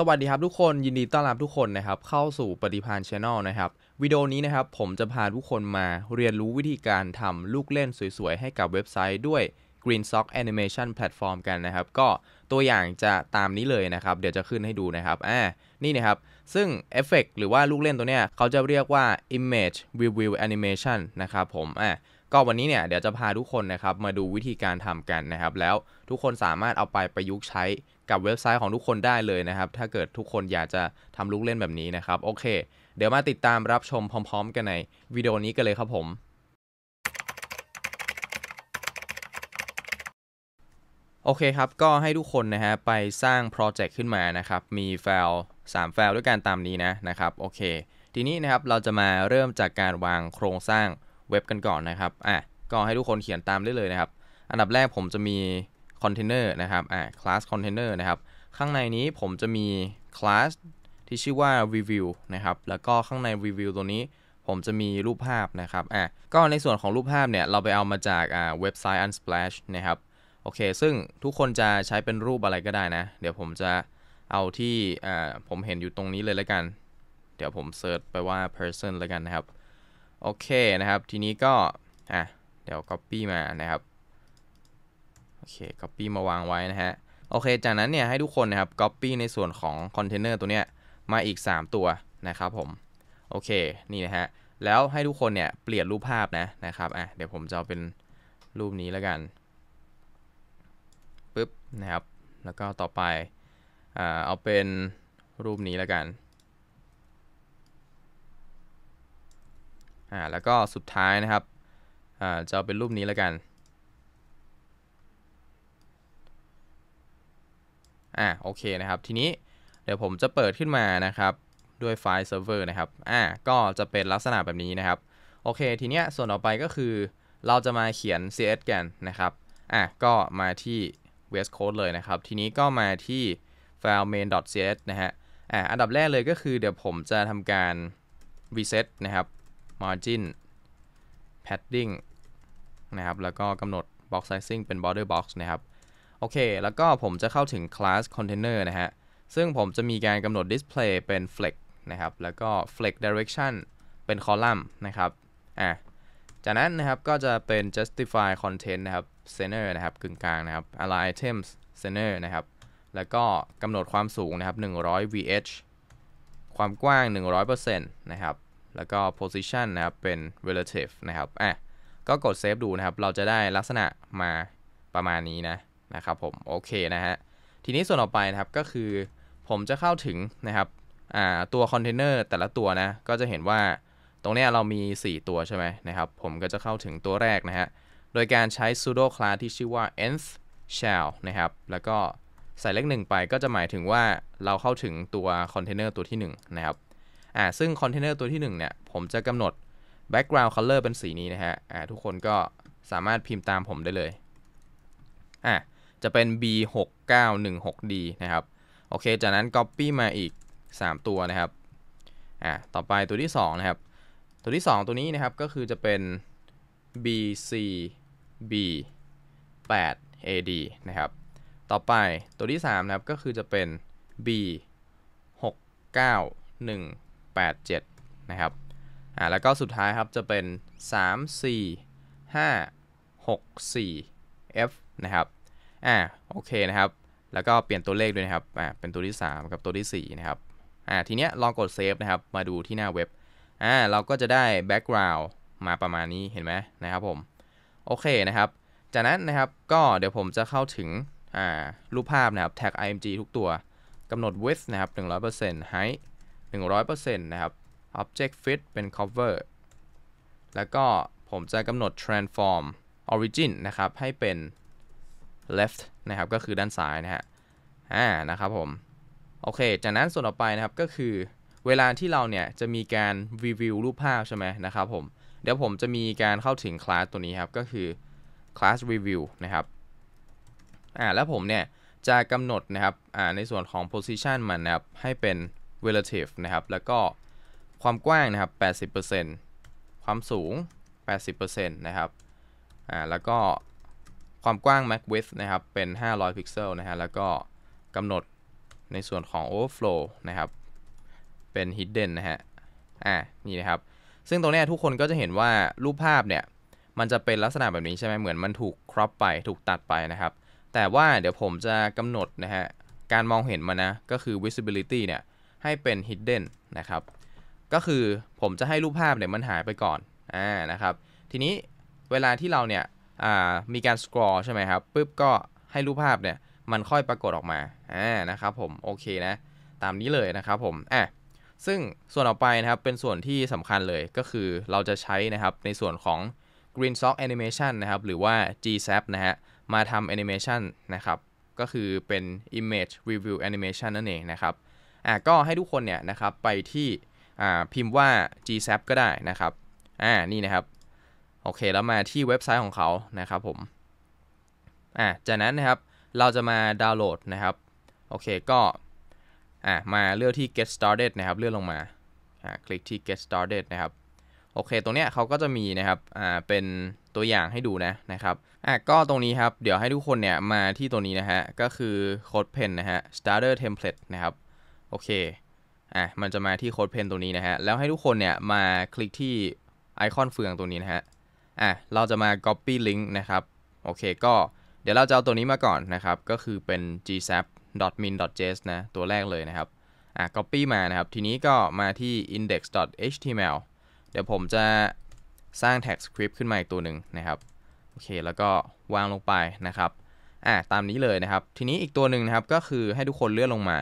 สวัสดีครับทุกคนยินดีต้อนรับทุกคนนะครับเข้าสู่ปฏิพานชาแนลนะครับ วิดีโอนี้นะครับ ผมจะพาทุกคนมาเรียนรู้วิธีการทำลูกเล่นสวย ๆ ให้กับเว็บไซต์ด้วย Green Sock Animation Platform กันนะครับ ก็ตัวอย่างจะตามนี้เลยนะครับ เดี๋ยวจะขึ้นให้ดูนะครับอ่า นี่นะครับซึ่งเอฟเฟกหรือว่าลูกเล่นตัวเนี้ยเขาจะเรียกว่า Image Review Animation นะครับผมอ่าก็วันนี้เนี่ยเดี๋ยวจะพาทุกคนนะครับมาดูวิธีการทำกันนะครับแล้วทุกคนสามารถเอาไปประยุกต์ใช้กับเว็บไซต์ของทุกคนได้เลยนะครับ ถ้าเกิดทุกคนอยากจะทำลูกเล่นแบบนี้นะครับ โอเค เดี๋ยวมาติดตามรับชมพร้อมๆ กันในวิดีโอนี้กันเลยครับผม โอเคครับก็ให้ทุกคนนะฮะไปสร้างโปรเจกต์ขึ้นมานะครับ มีแฟล์3แฟล์ด้วยกันตามนี้นะนะครับ โอเค ทีนี้นะครับเราจะมาเริ่มจากการวางโครงสร้างเว็บกันก่อนนะครับอ่ะก็ให้ทุกคนเขียนตามได้เลยนะครับ อันดับแรกผมจะมีคอนเทนเนอร์นะครับ อ่าคลาสคอนเทนเนอร์นะครับ ข้างในนี้ผมจะมีคลาสที่ชื่อว่า review นะครับ แล้วก็ข้างใน review ตัวนี้ ผมจะมีรูปภาพนะครับ อ่ะก็ในส่วนของรูปภาพเนี่ยเราไปเอามาจากอ่าเว็บไซต์ Unsplash นะครับ โอเค ซึ่งทุกคนจะใช้เป็นรูปอะไรก็ได้นะ เดี๋ยวผมจะเอาที่อ่าผมเห็นอยู่ตรงนี้เลยแล้วกัน เดี๋ยวผมเซิร์ชไปว่า person แล้วกันนะครับ โอเคนะครับ ทีนี้ก็อ่ะเดี๋ยว copy มานะครับอเค Copy มาวางไว้นะฮะ โอเค จากนั้นเนี่ยให้ทุกคนนะครับ Copy ในส่วนของคอนเทนเนอร์ตัวเนี้ยมาอีก 3 ตัวนะครับผม โอเค นี่นะฮะ แล้วให้ทุกคน เนี่ย เปลี่ยนรูปภาพนะนะครับอ่ะเดี๋ยวผมจะเอาเป็นรูปนี้แล้วกัน ปึ๊บนะครับ แล้วก็ต่อไปอ่าเอาเป็นรูปนี้แล้วกัน อ่า แล้วก็สุดท้ายนะครับอ่าจะเอาเป็นรูปนี้แล้วกันอ่าโอเคนะครับ ทีนี้เดี๋ยวผมจะเปิดขึ้นมานะครับด้วยไฟล์เซิร์ฟเวอร์นะครับ อ่าก็จะเป็นลักษณะแบบนี้นะครับ โอเคทีเนี้ยส่วนต่อไปก็คือเราจะมาเขียน CS กันนะครับ อ่ะก็มาที่ VS Code เลยนะครับทีนี้ก็มาที่ file main.cs นะฮะอ่ะอันดับแรกเลยก็คือ เดี๋ยวผมจะทำการ reset นะครับ margin padding นะครับแล้วก็กำหนด box sizing เป็น border box นะครับโอเค แล้วก็ผมจะเข้าถึง class container นะฮะ ซึ่งผมจะมีการกำหนด display เป็น flex นะครับ แล้วก็ flex direction เป็น column นะครับ อ่ะ จากนั้นนะครับ ก็จะเป็น justify content นะครับ center นะครับกึ่งกลางนะครับ align items center นะครับ แล้วก็กำหนดความสูงนะครับ100 vh ความกว้าง 100%นะครับ แล้วก็ position นะครับ เป็น relative นะครับ อ่ะ ก็กด save ดูนะครับ เราจะได้ลักษณะมาประมาณนี้นะนะครับผมโอเคนะฮะทีนี้ส่วนต่อไปนะครับก็คือ ผมจะเข้าถึงนะครับตัวคอนเทนเนอร์แต่ละตัวนะก็จะเห็นว่าตรงนี้เรามี 4 ตัวใช่ไหมนะครับผมก็จะเข้าถึงตัวแรกนะฮะ โดยการใช้ sudo class ที่ชื่อว่า nth shell นะครับ แล้วก็ใส่เลขหนึ่งไปก็จะหมายถึงว่าเราเข้าถึงตัวคอนเทนเนอร์ตัวที่1นะครับอ่าซึ่งคอนเทนเนอร์ตัวที่1เนี่ยผมจะกำหนด background color เป็นสีนี้นะฮะอ่าทุกคนก็สามารถพิมพ์ตามผมได้เลยอ่าจะเป็น B6916D นะครับ โอเค จากนั้น Copy มาอีก 3 ตัวนะครับ อ่า ต่อไปตัวที่ 2นะครับ ตัวที่ 2 ตัวนี้นะครับก็คือจะเป็น BCB8AD นะครับ ต่อไปตัวที่ 3 นะครับก็คือจะเป็น B69187 นะครับ อ่า แล้วก็สุดท้ายครับจะเป็น 34564F นะครับอ่าโอเคนะครับ แล้วก็เปลี่ยนตัวเลขด้วยนะครับอ่าเป็นตัวที่ 3 กับตัวที่ 4 นะครับอ่าทีเนี้ยลองกดเซฟนะครับมาดูที่หน้าเว็บอ่าเราก็จะได้แบ็กกราวด์มาประมาณนี้เห็นไหมนะครับผม โอเคนะครับ จากนั้นนะครับก็เดี๋ยวผมจะเข้าถึงอ่ารูปภาพนะครับแท็ก img ทุกตัวกำหนด width นะครับ100% height 100%นะครับ object fit เป็น cover แล้วก็ผมจะกำหนด transform origin นะครับ ให้เป็น left นะครับ ก็คือด้านซ้ายนะฮะ อ่า นะครับผม โอเค จากนั้นส่วนต่อไปนะครับก็คือเวลาที่เราเนี่ย จะมีการรีวิวรูปภาพใช่ไหมนะครับผม เดี๋ยวผมจะมีการเข้าถึงคลาสตัวนี้ครับก็คือ class review นะครับ อ่า แล้วผมเนี่ยจะกำหนดนะครับ อ่า ในส่วนของ position มันนะครับให้เป็น relative นะครับ แล้วก็ความกว้างนะครับ 80%ความสูง 80%นะครับ อ่า แล้วก็ความกว้าง m a x width นะครับ เป็น 500 พิกเซลนะฮะ แล้วก็กำหนดในส่วนของ overflow นะครับ เป็น hidden นะฮะ อ่า นี่นะครับ ซึ่งตรงนี้ทุกคนก็จะเห็นว่ารูปภาพเนี่ย มันจะเป็นลักษณะแบบนี้ ใช่ไหม เหมือนมันถูกคร o p ไป ถูกตัดไปนะครับ แต่ว่าเดี๋ยวผมจะกำหนดนะฮะการมองเห็นมานะ ก็คือ visibility เนี่ย ให้เป็น hidden นะครับ ก็คือผมจะให้รูปภาพเนี่ยมันหายไปก่อน อ่านะครับ ทีนี้เวลาที่เราเนี่ยมีการสกรอใช่ไหมครับปุ๊บ ก็ให้รูปภาพเนี่ยมันค่อยปรากฏออกมาอ่านะครับ ผมโอเคนะ ตามนี้เลยนะครับผมอ่ะซึ่งส่วนออกไปนะครับเป็นส่วนที่สำคัญเลยก็คือเราจะใช้นะครับในส่วนของ Green Sock Animation นะครับหรือว่า GSAP นะฮะมาทำ Animation นะครับ ก็คือเป็น Image Review Animation นั่นเองนะครับอ่ะก็ให้ทุกคนเนี่ยนะครับไปที่อ่าพิมพ์ว่า GSAP ก็ได้นะครับอ่านี่นะครับโอเคแล้วมาที่เว็บไซต์ของเขานะครับผม อ่ะจากนั้นนะครับเราจะมาดาวน์โหลดนะครับ โอเคก็อ่ะมาเลือกที่ get started นะครับ เลื่อนลงมา อ่ะคลิกที่ get started นะครับ โอเคตรงเนี้ยเขาก็จะมีนะครับ อ่าเป็นตัวอย่างให้ดูนะนะครับ อ่ะก็ตรงนี้ครับเดี๋ยวให้ทุกคนเนี่ยมาที่ตัวนี้นะฮะ ก็คือโค้ดเพนนะฮะ starter template นะครับ โอเค อ่ะมันจะมาที่โค้ดเพนตัวนี้นะฮะแล้วให้ทุกคนเนี่ยมาคลิกที่ไอคอนเฟืองตัวนี้นะฮะอ่ะเราจะมา copy link นะครับโอเคก็เดี๋ยวเราจะเอาตัวนี้มาก่อนนะครับ ก็คือเป็น gsap.min.js นะตัวแรกเลยนะครับอ่ะ copy มานะครับทีนี้ก็มาที่ index.html เดี๋ยวผมจะสร้าง tag script ขึ้นมาอีกตัวหนึ่งนะครับโอเค แล้วก็วางลงไปนะครับอ่ะตามนี้เลยนะครับ ทีนี้อีกตัวหนึ่งนะครับก็คือให้ทุกคนเลื่อนลงมา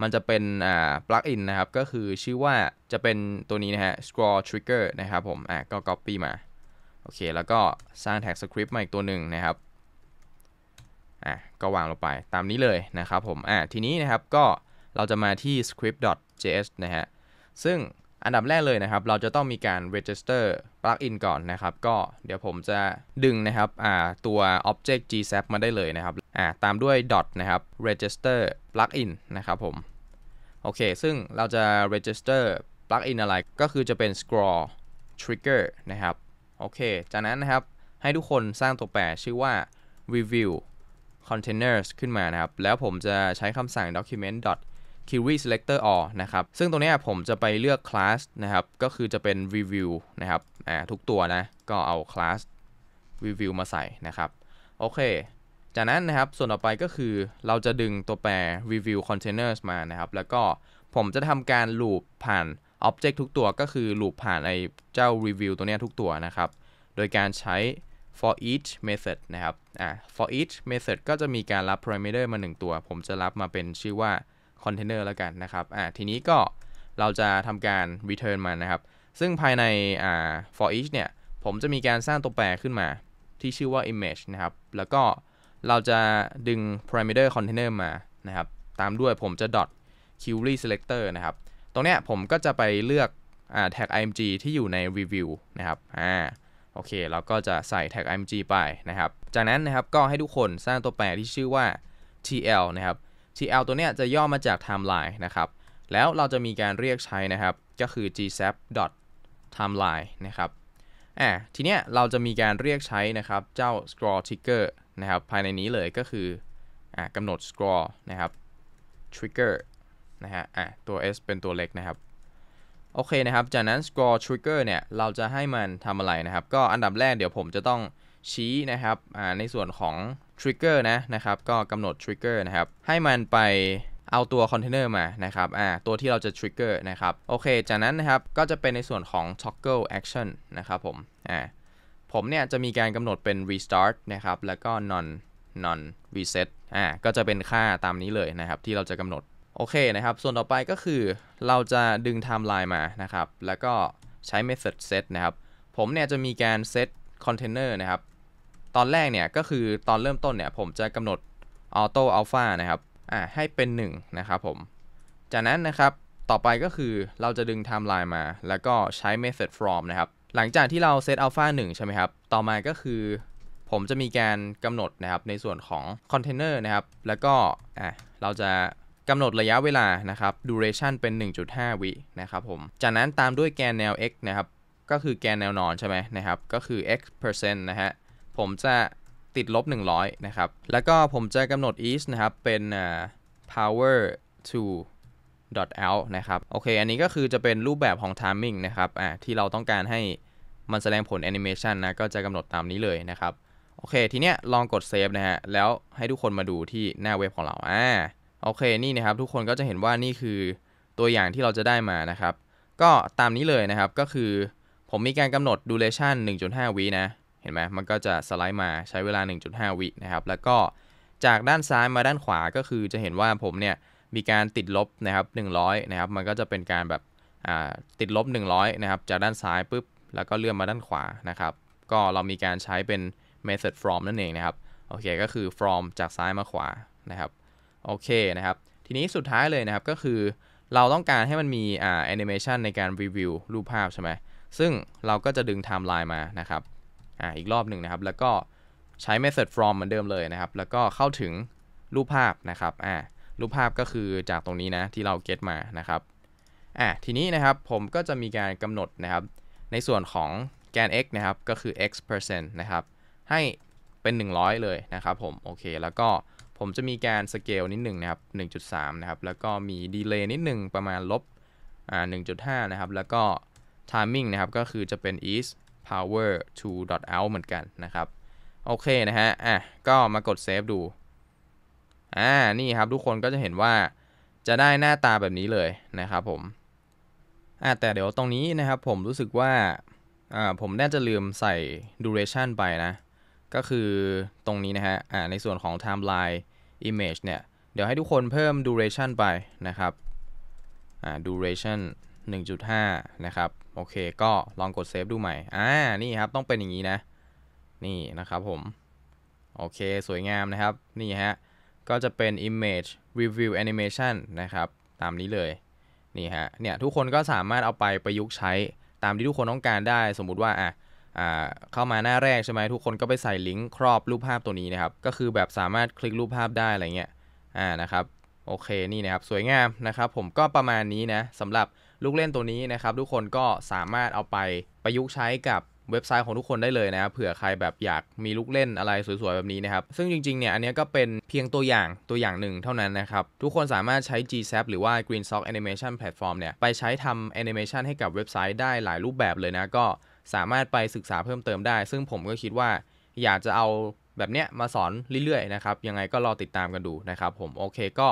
มันจะเป็นอ่า plugin นะครับ ก็คือชื่อว่าจะเป็นตัวนี้นะฮะ scroll trigger นะครับผมอ่ะก็ copy มาโอเคแล้วก็สร้างแท็กสคริปต์มาอีกตัวหนึ่งนะครับ อ่ะก็วางลงไปตามนี้เลยนะครับผม อ่ะทีนี้นะครับก็เราจะมาที่ script.js นะฮะ ซึ่งอันดับแรกเลยนะครับ เราจะต้องมีการ register plugin ก่อนนะครับ ก็เดี๋ยวผมจะดึงนะครับอ่าตัว object gsap มาได้เลยนะครับอ่าตามด้วย dot นะครับ register plugin นะครับผม โอเค ซึ่งเราจะ register plugin อะไรก็คือจะเป็น scroll trigger นะครับโอเค จากนั้นนะครับให้ทุกคนสร้างตัวแปรชื่อว่า review containers ขึ้นมานะครับ แล้วผมจะใช้คำสั่ง document query selector all นะครับ ซึ่งตรงนี้ผมจะไปเลือก class นะครับ ก็คือจะเป็น review นะครับอ่าทุกตัวนะ ก็เอา class review มาใส่นะครับ โอเค จากนั้นนะครับส่วนต่อไปก็คือเราจะดึงตัวแปร review containers มานะครับ แล้วก็ผมจะทำการ loop ผ่านอ็อบเจกต์ทุกตัวก็คือลูปผ่านไอเจ้า review ตัวเนี้ยทุกตัวนะครับ โดยการใช้ for each method นะครับอ่า for each method ก็จะมีการรับ parameter มา 1 ตัว ผมจะรับมาเป็นชื่อว่า container แล้วกันนะครับอ่าทีนี้ก็เราจะทำการ return มานนะครับ ซึ่งภายใน อ่า for each เนี่ย ผมจะมีการสร้างตัวแปรขึ้นมาที่ชื่อว่า image นะครับ แล้วก็เราจะดึง parameter container มานะครับ ตามด้วยผมจะ dot query selector นะครับตรงเนี้ย ผมก็จะไปเลือกแท็ก img ที่อยู่ในรีวิวนะครับ อ่า โอเค เราก็จะใส่แท็ก img ไปนะครับ จากนั้นนะครับ ก็ให้ทุกคนสร้างตัวแปรที่ชื่อว่า tl นะครับ tl ตัวเนี้ยจะย่อมาจาก timeline นะครับ แล้วเราจะมีการเรียกใช้นะครับ ก็คือ gsap timeline นะครับ อ่าทีเนี้ยเราจะมีการเรียกใช้นะครับ เจ้า scroll trigger นะครับ ภายในนี้เลยก็คืออ่ากำหนด scroll นะครับ trigger นะฮะ อ่ะตัว s เป็นตัวเล็กนะครับ โอเคนะครับ จากนั้น score trigger เนี่ย เราจะให้มันทำอะไรนะครับ ก็อันดับแรกเดี๋ยวผมจะต้องชี้นะครับ อ่า ในส่วนของ trigger นะ นะครับ ก็กำหนด trigger นะครับ ให้มันไปเอาตัวคอนเทนเนอร์มา นะครับ อ่า ตัวที่เราจะ trigger นะครับ โอเค จากนั้นนะครับ ก็จะเป็นในส่วนของ toggle action นะครับผม อ่า ผมเนี่ยจะมีการกำหนดเป็น restart นะครับ แล้วก็ non non reset อ่า ก็จะเป็นค่าตามนี้เลยนะครับ ที่เราจะกำหนดโอเคนะครับ ส่วนต่อไปก็คือเราจะดึงไทม์ไลน์มานะครับ แล้วก็ใช้ method set นะครับ ผมเนี่ยจะมีการ set container นะครับ ตอนแรกเนี่ยก็คือตอนเริ่มต้นเนี่ยผมจะกำหนด auto alpha นะครับอ่าให้เป็น1นะครับผม จากนั้นนะครับ ต่อไปก็คือเราจะดึงไทม์ไลน์มา แล้วก็ใช้ method from นะครับ หลังจากที่เราัลฟาหนึ่1ใช่ไหมครับ ต่อมาก็คือผมจะมีการกำหนดนะครับในส่วนของคอนเทนเนอร์นะครับ แล้วก็อ่ะเราจะกำหนดระยะเวลานะครับ duration เป็น 1.5วินะครับผม จากนั้นตามด้วยแกนแนว x นะครับ ก็คือแกนแนวนอนใช่ไหมนะครับ ก็คือ x percent นะฮะ ผมจะติดลบ 100นะครับ แล้วก็ผมจะกำหนด is นะครับ เป็น power to dot out นะครับ โอเค อันนี้ก็คือจะเป็นรูปแบบของ timing นะครับ อ่า ที่เราต้องการให้มันแสดงผล animation นะ ก็จะกำหนดตามนี้เลยนะครับ โอเค ทีเนี้ยลองกด save นะฮะ แล้วให้ทุกคนมาดูที่หน้าเว็บของเรา อ่าโอเค นี่นะครับทุกคนก็จะเห็นว่านี่คือตัวอย่างที่เราจะได้มานะครับ ก็ตามนี้เลยนะครับก็คือผมมีการกำหนด duration 1.5 วินะ เห็นไหมมันก็จะสไลด์มาใช้เวลา 1.5 วินะครับ แล้วก็จากด้านซ้ายมาด้านขวา ก็คือจะเห็นว่าผมเนี่ยมีการติดลบนะครับ 100 นะครับ มันก็จะเป็นการแบบติดลบ 100 นะครับจากด้านซ้ายปุ๊บ แล้วก็เลื่อนมาด้านขวานะครับ ก็เรามีการใช้เป็น method from นั่นเองนะครับ โอเค ก็คือ from จากซ้ายมาขวานะครับโอเคนะครับทีนี้สุดท้ายเลยนะครับก็คือเราต้องการให้มันมีอ่าแอนิเมชันในการรีวิวรูปภาพใช่ไหมซึ่งเราก็จะดึงไทม์ไลน์มานะครับอ่าอีกรอบหนึ่งนะครับ แล้วก็ใช้เม t h o d from เหมือนเดิมเลยนะครับ แล้วก็เข้าถึงรูปภาพนะครับอ่ารูปภาพก็คือจากตรงนี้นะที่เราเก็ตมานะครับอ่าทีนี้นะครับผมก็จะมีการกำหนดนะครับในส่วนของแกน x นะครับก็คือ x% นะครับให้เป็น 100 เลยนะครับผมโอเคแล้วก็ผมจะมีการสเกลนิดหนึ่งนะครับ 1.3 นะครับ แล้วก็มีดีเลย์นิดหนึ่งประมาณลบอ่า 1.5 นะครับ แล้วก็ t i มิ่งนะครับก็คือจะเป็น is power to dot out เหมือนกันนะครับ โอเคนะฮะอ่ะก็มากดเซฟดูอ่านี่ครับทุกคนก็จะเห็นว่าจะได้หน้าตาแบบนี้เลยนะครับผมอ่ะแต่เดี๋ยวตรงนี้นะครับผมรู้สึกว่าอ่าผมน่าจะลืมใส่ duration ไปนะ ก็คือตรงนี้นะฮะอ่าในส่วนของ timeline image เนี่ยเดี๋ยวให้ทุกคนเพิ่ม duration ไปนะครับ duration 1.5 นะครับ โอเคก็ลองกดเซฟดูใหม่อ่านี่ครับต้องเป็นอย่างนี้นะ นี่นะครับผม โอเคสวยงามนะครับนี่ฮะก็จะเป็น image review animation นะครับ ตามนี้เลยนี่ฮะเนี่ยทุกคนก็สามารถเอาไปประยุกต์ใช้ตามที่ทุกคนต้องการได้สมมุติว่าอ่ะเข้ามาหน้าแรก ใช่ไหมทุกคนก็ไปใส่ลิงก์ครอบรูปภาพตัวนี้นะครับก็คือแบบสามารถคลิกรูปภาพได้อะไรเงี้ยนะครับโอเคนี่นะครับสวยงามนะครับผมก็ประมาณนี้นะสำหรับลูกเล่นตัวนี้นะครับทุกคนก็สามารถเอาไปประยุกต์ใช้กับเว็บไซต์ของทุกคนได้เลยนะครับเผื่อใครแบบอยากมีลูกเล่นอะไรสวยๆแบบนี้นะครับซึ่งจริงๆเนี่ยอันนี้ก็เป็นเพียงตัวอย่างตัวอย่างหนึ่งเท่านั้นนะครับทุกคนสามารถใช้ GSAP หรือว่า Green Sock Animation Platform เนี่ยไปใช้ทำแอนิเมชันให้กับเว็บไซต์ได้หลายรูปแบบเลยนะก็สามารถไปศึกษาเพิ่มเติมได้ ซึ่งผมก็คิดว่า อยากจะเอาแบบเนี้ยมาสอนเรื่อยๆนะครับยังไงก็รอติดตามกันดูนะครับผมโอเคก็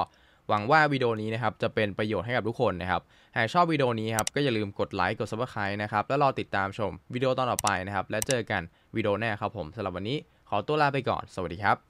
หวังว่าวิดีโอนี้นะครับจะเป็นประโยชน์ให้กับทุกคนนะครับหากชอบวิดีโอนี้ครับก็อย่าลืมกดไลค์กดซับสไครต์นะครับแล้วรอติดตามชมวิดีโอตอนต่อไปนะครับและเจอกันวิดีโอหน้าครับผมสำหรับวันนี้ขอตัวลาไปก่อน สวัสดีครับ